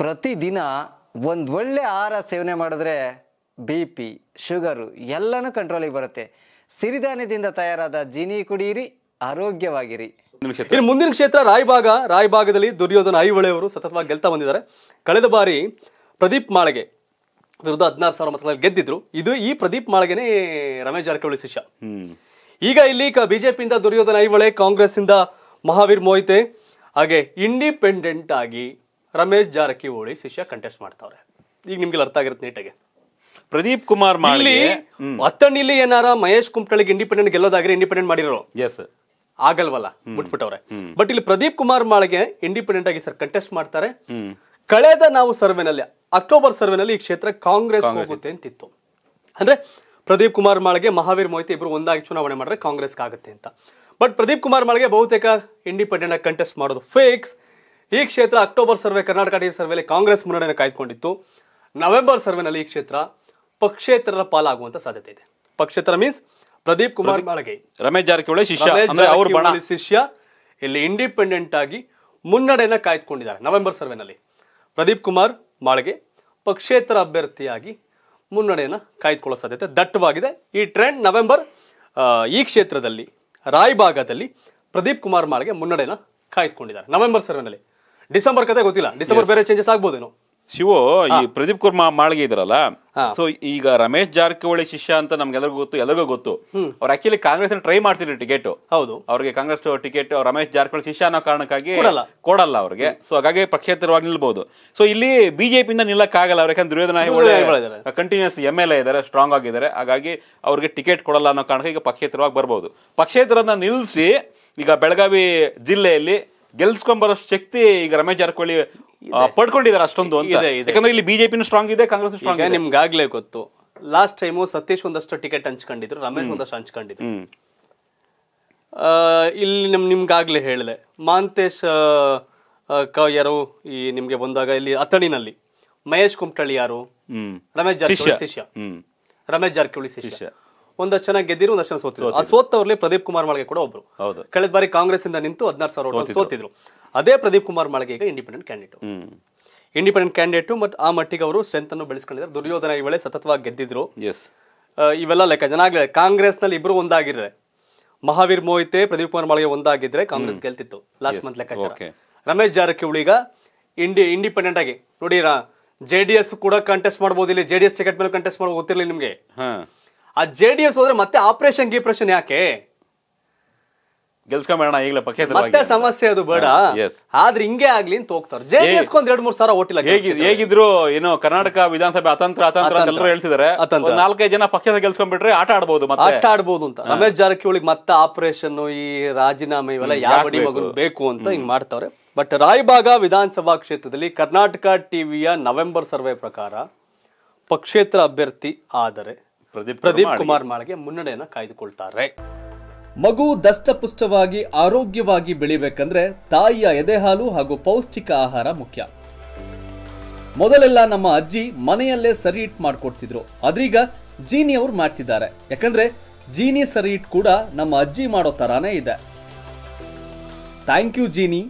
ಪ್ರತಿದಿನ ಒಂದು ಒಳ್ಳೆ ಆಹಾರ ಸೇವನೆ ಮಾಡಿದ್ರೆ ಬಿ ಪಿ ಶುಗರು ಎಲ್ಲನೂ ಕಂಟ್ರೋಲಿಗೆ ಬರುತ್ತೆ ಸಿರಿಧಾನ್ಯದಿಂದ ತಯಾರಾದ ಜೀನಿ ಕುಡಿಯಿರಿ ಆರೋಗ್ಯವಾಗಿರಿ ಇನ್ನು ಮುಂದಿನ ಕ್ಷೇತ್ರ ರಾಯಭಾಗ ರಾಯಭಾಗದಲ್ಲಿ ದುರ್ಯೋಧನ ಐಹೊಳೆಯವರು ಸತತವಾಗಿ ಗೆಲ್ತಾ ಬಂದಿದ್ದಾರೆ ಕಳೆದ ಬಾರಿ ಪ್ರದೀಪ್ ಮಾಳಿಗೆ ವಿರುದ್ಧ ಹದಿನಾರು ಸಾವಿರ ಮತಗಳಲ್ಲಿ ಗೆದ್ದಿದ್ರು ಇದು ಈ ಪ್ರದೀಪ್ ಮಾಳಿಗೆನೇ ರಮೇಶ್ ಜಾರಕಿಹೊಳಿ ಶಿಷ್ಯ ಈಗ ಇಲ್ಲಿ ಬಿಜೆಪಿಯಿಂದ ದುರ್ಯೋಧನ ಐಹೊಳೆ ಕಾಂಗ್ರೆಸ್ ಇಂದ ಮಹಾವೀರ್ ಮೋಹಿತೆ ಹಾಗೆ ಇಂಡಿಪೆಂಡೆಂಟ್ ಆಗಿ ರಮೇಶ್ ಜಾರಕಿಹೊಳಿ ಶಿಷ್ಯ ಕಂಟೆಸ್ಟ್ ಮಾಡ್ತಾವ್ರೆ ಈಗ ನಿಮ್ಗೆ ಅರ್ಥ ಆಗಿರುತ್ತೆ ನೀಟಾಗೆ ಪ್ರದೀಪ್ ಕುಮಾರ್ ಮಾಳಿ ಹತ್ತಣಿಲಿ ಏನಾರ ಮಹೇಶ್ ಕುಮಟಳಿಗೆ ಇಂಡಿಪೆಂಡೆಂಟ್ ಗೆಲ್ಲೋದಾಗ್ರೆ ಇಂಡಿಪೆಂಡೆಂಟ್ ಮಾಡಿರೋ ಎಸ್ ಆಗಲ್ವಲ್ಲ ಮುಟ್ಬಿಟ್ಟವ್ರೆ ಬಟ್ ಇಲ್ಲಿ ಪ್ರದೀಪ್ ಕುಮಾರ್ ಮಾಳಿಗೆ ಇಂಡಿಪೆಂಡೆಂಟ್ ಆಗಿ ಸರ್ ಕಂಟೆಸ್ಟ್ ಮಾಡ್ತಾರೆ ಕಳೆದ ನಾವು ಸರ್ವೆನಲ್ಲಿ ಅಕ್ಟೋಬರ್ ಸರ್ವೆನಲ್ಲಿ ಈ ಕ್ಷೇತ್ರ ಕಾಂಗ್ರೆಸ್ ಹೋಗುತ್ತೆ ಅಂತಿತ್ತು ಅಂದ್ರೆ ಪ್ರದೀಪ್ ಕುಮಾರ್ ಮಾಳಿಗೆ ಮಹಾವೀರ್ ಮೋಹಿತಿ ಇಬ್ರು ಒಂದಾಗಿ ಚುನಾವಣೆ ಮಾಡಿದ್ರೆ ಕಾಂಗ್ರೆಸ್ಗೆ ಆಗುತ್ತೆ ಅಂತ ಬಟ್ ಪ್ರದೀಪ್ ಕುಮಾರ್ ಮಾಳಿಗೆ ಬಹುತೇಕ ಇಂಡಿಪೆಂಡೆಂಟ್ ಆಗಿ ಕಂಟೆಸ್ಟ್ ಮಾಡೋದು ಫೇಕ್ಸ್ ಈ ಕ್ಷೇತ್ರ ಅಕ್ಟೋಬರ್ ಸರ್ವೆ ಕರ್ನಾಟಕ ಡಿ ಸರ್ವೆಯಲ್ಲಿ ಕಾಂಗ್ರೆಸ್ ಮುನ್ನಡೆಯನ್ನು ಕಾಯ್ದುಕೊಂಡಿತ್ತು ನವೆಂಬರ್ ಸರ್ವೆನಲ್ಲಿ ಈ ಕ್ಷೇತ್ರ ಪಕ್ಷೇತರರ ಪಾಲಾಗುವಂತ ಸಾಧ್ಯತೆ ಇದೆ ಪಕ್ಷೇತರ ಮೀನ್ಸ್ ಪ್ರದೀಪ್ ಕುಮಾರ್ ಮಾಳಗೆ ರಮೇಶ್ ಜಾರಕಿಹೊಳಿ ಶಿಷ್ಯ ಶಿಷ್ಯ ಇಲ್ಲಿ ಇಂಡಿಪೆಂಡೆಂಟ್ ಆಗಿ ಮುನ್ನಡೆಯನ್ನು ಕಾಯ್ದುಕೊಂಡಿದ್ದಾರೆ ನವೆಂಬರ್ ಸರ್ವೆನಲ್ಲಿ ಪ್ರದೀಪ್ ಕುಮಾರ್ ಮಾಳಗೆ ಪಕ್ಷೇತರ ಅಭ್ಯರ್ಥಿಯಾಗಿ ಮುನ್ನಡೆಯನ್ನ ಕಾಯ್ದುಕೊಳ್ಳೋ ಸಾಧ್ಯತೆ ದಟ್ಟವಾಗಿದೆ ಈ ಟ್ರೆಂಡ್ ನವೆಂಬರ್ ಈ ಕ್ಷೇತ್ರದಲ್ಲಿ ರಾಯಭಾಗದಲ್ಲಿ ಪ್ರದೀಪ್ ಕುಮಾರ್ ಮಾಳಗೆ ಮುನ್ನಡೆಯನ್ನು ಕಾಯ್ದುಕೊಂಡಿದ್ದಾರೆ ನವೆಂಬರ್ ಸರ್ವೆನಲ್ಲಿ ಡಿಸೆಂಬರ್ ಕತೆ ಗೊತ್ತಿಲ್ಲ ಡಿಸೆಂಬರ್ ಬೇರೆ ಚೇಂಜಸ್ ಆಗ್ಬೋದೇನು ಶಿವು ಈ ಪ್ರದೀಪ್ ಕುರ್ಮಾ ಮಾಳಿಗೆ ಇದ್ರಲ್ಲ ಸೊ ಈಗ ರಮೇಶ್ ಜಾರಕಿಹೊಳಿ ಶಿಷ್ಯ ಅಂತ ನಮ್ಗೆ ಗೊತ್ತು ಎಲ್ಲರಿಗೂ ಗೊತ್ತು ಅವ್ರು ಆಕ್ಚುಲಿ ಕಾಂಗ್ರೆಸ್ ಟ್ರೈ ಮಾಡ್ತಿದ್ರು ಟಿಕೆಟ್ ಹೌದು ಅವ್ರಿಗೆ ಕಾಂಗ್ರೆಸ್ ಟಿಕೆಟ್ ರಮೇಶ್ ಜಾರಕಿಹೊಳಿ ಶಿಷ್ಯ ಅನ್ನೋ ಕಾರಣಕ್ಕಾಗಿ ಕೊಡಲ್ಲ ಅವ್ರಿಗೆ ಸೊ ಹಾಗಾಗಿ ಪಕ್ಷೇತರವಾಗಿ ನಿಲ್ಬಹುದು ಸೊ ಇಲ್ಲಿ ಬಿಜೆಪಿಯಿಂದ ನಿಲ್ಲಕ್ಕಾಗಲ್ಲ ಅವ್ರ ಯಾಕಂದ್ರೆ Duryodhana continues M L A ಇದಾರೆ ಸ್ಟ್ರಾಂಗ್ ಆಗಿದ್ದಾರೆ ಹಾಗಾಗಿ ಅವ್ರಿಗೆ ಟಿಕೆಟ್ ಕೊಡಲ್ಲ ಅನ್ನೋ ಕಾರಣಕ್ಕೆ ಈಗ ಪಕ್ಷೇತರವಾಗಿ ಬರ್ಬೋದು ಪಕ್ಷೇತರನ್ನ ನಿಲ್ಲಿಸಿ ಈಗ ಬೆಳಗಾವಿ ಜಿಲ್ಲೆಯಲ್ಲಿ ಗೆಲ್ಸ್ಕೊಂಬರೋಷ್ಟು ಶಕ್ತಿ ಈಗ ರಮೇಶ್ ಜಾರಕಿಹೊಳಿ ಪಡ್ಕೊಂಡಿದ್ದಾರೆ ಅಷ್ಟೊಂದು ಇದೆ, ಯಾಕಂದ್ರೆ ಇಲ್ಲಿ ಬಿಜೆಪಿ ಸ್ಟ್ರಾಂಗ್ ಇದೆ ಕಾಂಗ್ರೆಸ್ ಸ್ಟ್ರಾಂಗ್ ಇದೆ ನಿಮ್ಗೆ ನಿಮ್ಗಾಗ್ಲೇ ಗೊತ್ತು ಲಾಸ್ಟ್ ಟೈಮು ಸತೀಶ್ ಒಂದಷ್ಟು ಟಿಕೆಟ್ ಹಂಚ್ಕೊಂಡಿದ್ರು ರಮೇಶ್ ಒಂದಷ್ಟು ಹಂಚ್ಕೊಂಡಿದ್ರು ಆ, ಇಲ್ಲಿ ನಮ್ ನಿಮ್ಗಾಗ್ಲೇ ಹೇಳಿದೆ ಮಾಂತೇಶ್ ಕ ಯಾರು ಈ ನಿಮ್ಗೆ ಬಂದಾಗ ಇಲ್ಲಿ ಅತಣಿನಲ್ಲಿ ಮಹೇಶ್ ಕುಮಟಳ್ಳಿ ಯಾರು ರಮೇಶ್ ಜಾರಕಿಹೊಳಿ ಶಿಷ್ಯ ರಮೇಶ್ ಜಾರಕಿಹೊಳಿ ಶಿಷ್ಯ ಒಂದಷ್ಟು ಜನ ಗೆದ್ದಿರು ಒಂದಷ್ಟು ಜನ ಸೋತಿದ್ರು ಆ ಸೋತವ್ರಲ್ಲಿ ಪ್ರದೀಪ್ ಕುಮಾರ್ ಮಾಳ್ಗೆ ಕೂಡ ಒಬ್ರು ಹೌದು ಕಳೆದ ಬಾರಿ ಕಾಂಗ್ರೆಸ್ ಇಂದ ನಿಂತು ಹದಿನಾರು ಸಾವಿರ ಸೋತಿದ್ರು ಅದೇ ಪ್ರದೀಪ್ ಕುಮಾರ್ ಮಾಳ್ಗೆ ಈಗ ಇಂಡಿಪೆಂಡೆಂಟ್ ಕ್ಯಾಂಡಿಡೇಟ್ ಇಂಡಿಪೆಂಡೆಂಟ್ ಕ್ಯಾಂಡಿಡೇಟ್ ಮತ್ತು ಆ ಮಟ್ಟಿಗೆ ಅವರು ಸ್ಟ್ರೆಂತ್ ಅನ್ನು ಬೆಳೆಸ್ಕೊಂಡಿದ್ದಾರೆ ದುರ್ಯೋಧನ ಈ ವೇಳೆ ಸತತವಾಗಿ ಗೆದ್ದಿದ್ರು ಇವೆಲ್ಲ ಲೆಕ್ಕ ಜನ ಆಗಲೇ ಕಾಂಗ್ರೆಸ್ ನಲ್ಲಿ ಇಬ್ರು ಒಂದಾಗಿರ್ರೆ ಮಹಾವೀರ್ ಮೋಹಿತೆ ಪ್ರದೀಪ್ ಕುಮಾರ್ ಮಾಳಿಗೆ ಒಂದಾಗಿದ್ರೆ ಕಾಂಗ್ರೆಸ್ ಗೆಲ್ತಿತ್ತು ಲಾಸ್ಟ್ ಮಂತ್ ಲೆಕ್ಕಾಚಾರ ರಮೇಶ್ ಜಾರಕಿಹೊಳಿ ಈಗ ಇಂಡಿ ಇಂಡಿಪೆಂಡೆಂಟ್ ಆಗಿ ನೋಡಿರಾ ಜೆ ಡಿ ಎಸ್ ಕೂಡ ಕಂಟೆಸ್ಟ್ ಮಾಡಬಹುದು ಇಲ್ಲಿ ಜೆಡಿಎಸ್ ಟಿಕೆಟ್ ಮೇಲೆ ಕಂಟೆಸ್ಟ್ ಮಾಡೋ ಗೊತ್ತಿರಲಿ ನಿಮಗೆ ಆ ಜೆ ಡಿ ಎಸ್ ಹೋದ್ರೆ ಮತ್ತೆ ಆಪರೇಷನ್ ಗೀಪ್ರೇಷನ್ ಯಾಕೆ ಗೆಲ್ಸ್ಕೊಂಬೇಡ ಈಗಲೇ ಪಕ್ಷೇತರ ಮತ್ತೆ ಸಮಸ್ಯೆ ಅದು ಬೇಡ ಆದ್ರೆ ಹಿಂಗೆ ಆಗ್ಲಿ ಅಂತ ಹೋಗ್ತಾರೆ ಜೆ ಡಿ ಎಸ್ ಒಂದ್ ಎರಡ್ ಮೂರ್ ಸಾವಿರ ಓಟಿಲ್ಲ ಹೇಗಿದ್ರು ಏನು ಕರ್ನಾಟಕ ವಿಧಾನಸಭೆ ಅತಂತ್ರ ಅತಂತ್ರ ಅಂತ ಎಲ್ಲರೂ ಹೇಳ್ತಿದಾರೆ ನಾಲ್ಕೈದು ಜನ ಪಕ್ಷದ ಗೆಲ್ಸ್ಕೊಂಡ್ಬಿಟ್ರೆ ಆಟ ಆಡ್ಬೋದು ಮತ್ತೆ ಆಟ ಆಡ್ಬೋದು ಅಂತ ರಮೇಶ್ ಜಾರಕಿಹೊಳಿಗೆ ಮತ್ತೆ ಆಪರೇಷನ್ ಈ ರಾಜೀನಾಮೆ ಇವೆಲ್ಲ ಯಾವ ಮಗನ್ ಬೇಕು ಅಂತ ಹಿಂಗ್ ಮಾಡ್ತಾವ್ರೆ ಬಟ್ ರಾಯ್ಬಾಗ ವಿಧಾನಸಭಾ ಕ್ಷೇತ್ರದಲ್ಲಿ ಕರ್ನಾಟಕ ಟಿವಿಯ ನವೆಂಬರ್ ಸರ್ವೆ ಪ್ರಕಾರ ಪಕ್ಷೇತರ ಅಭ್ಯರ್ಥಿ ಆದರೆ ಪ್ರದೀಪ್ ಪ್ರದೀಪ್ ಕುಮಾರ್ ಮಾಳಿಗೆ ಮುನ್ನಡೆಯನ್ನು ಕಾಯ್ದುಕೊಳ್ತಾರೆ ಮಗು ದಷ್ಟಪುಷ್ಟವಾಗಿ ಆರೋಗ್ಯವಾಗಿ ಬೆಳಿಬೇಕಂದ್ರೆ ತಾಯಿಯ ಎದೆಹಾಲು ಹಾಗೂ ಪೌಷ್ಟಿಕ ಆಹಾರ ಮುಖ್ಯ ಮೊದಲೆಲ್ಲ ನಮ್ಮ ಅಜ್ಜಿ ಮನೆಯಲ್ಲೇ ಸರಿ ಇಟ್ ಮಾಡ್ಕೊಡ್ತಿದ್ರು ಅದ್ರೀಗ ಜೀನಿ ಅವ್ರು ಮಾಡ್ತಿದ್ದಾರೆ ಯಾಕಂದ್ರೆ ಜೀನಿ ಸರಿ ಇಟ್ ಕೂಡ ನಮ್ಮ ಅಜ್ಜಿ ಮಾಡೋ ತರಾನೇ ಇದೆ ಥ್ಯಾಂಕ್ ಯು ಜೀನಿ